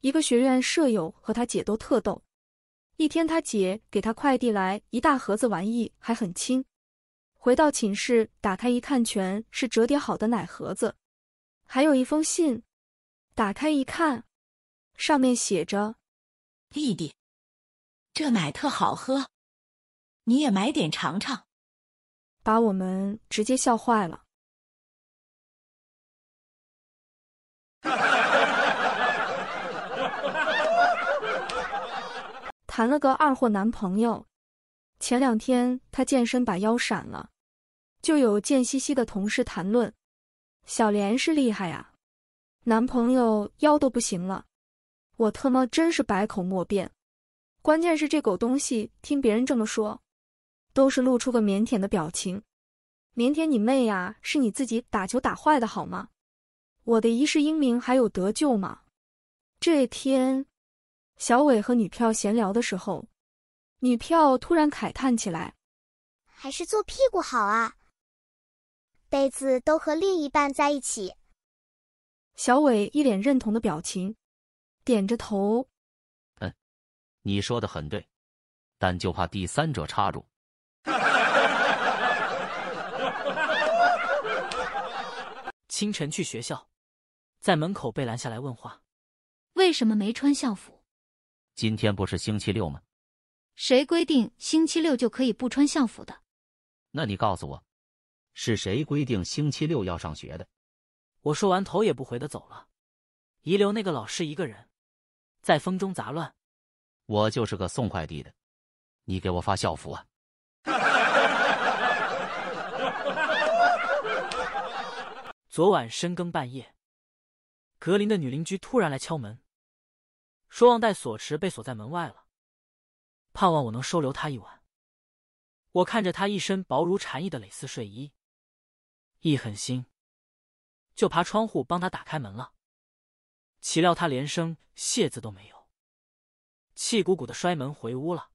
一个学院舍友和他姐都特逗。一天，他姐给他快递来一大盒子玩意，还很轻。回到寝室，打开一看，全是折叠好的奶盒子，还有一封信。打开一看，上面写着：“弟弟，这奶特好喝，你也买点尝尝。”把我们直接笑坏了。谈了个二货男朋友，前两天他健身把腰闪了，就有贱兮兮的同事谈论：“小莲是厉害呀，男朋友腰都不行了。”我特么真是百口莫辩。关键是这狗东西听别人这么说，都是露出个腼腆的表情。腼腆你妹呀，是你自己打球打坏的，好吗？我的一世英名还有得救吗？这天。小伟和女票闲聊的时候，女票突然慨叹起来：“还是做屁股好啊，辈子都和另一半在一起。”小伟一脸认同的表情，点着头：“嗯，你说的很对，但就怕第三者插入。”清晨去学校，在门口被拦下来问话：“为什么没穿校服？”今天不是星期六吗？谁规定星期六就可以不穿校服的？那你告诉我，是谁规定星期六要上学的？我说完，头也不回的走了，遗留那个老师一个人在风中杂乱。我就是个送快递的，你给我发校服啊！昨晚深更半夜，格林的女邻居突然来敲门。说忘带锁匙，被锁在门外了。盼望我能收留他一晚。我看着他一身薄如蝉翼的蕾丝睡衣，一狠心，就爬窗户帮他打开门了。岂料他连声谢字都没有，气鼓鼓的摔门回屋了。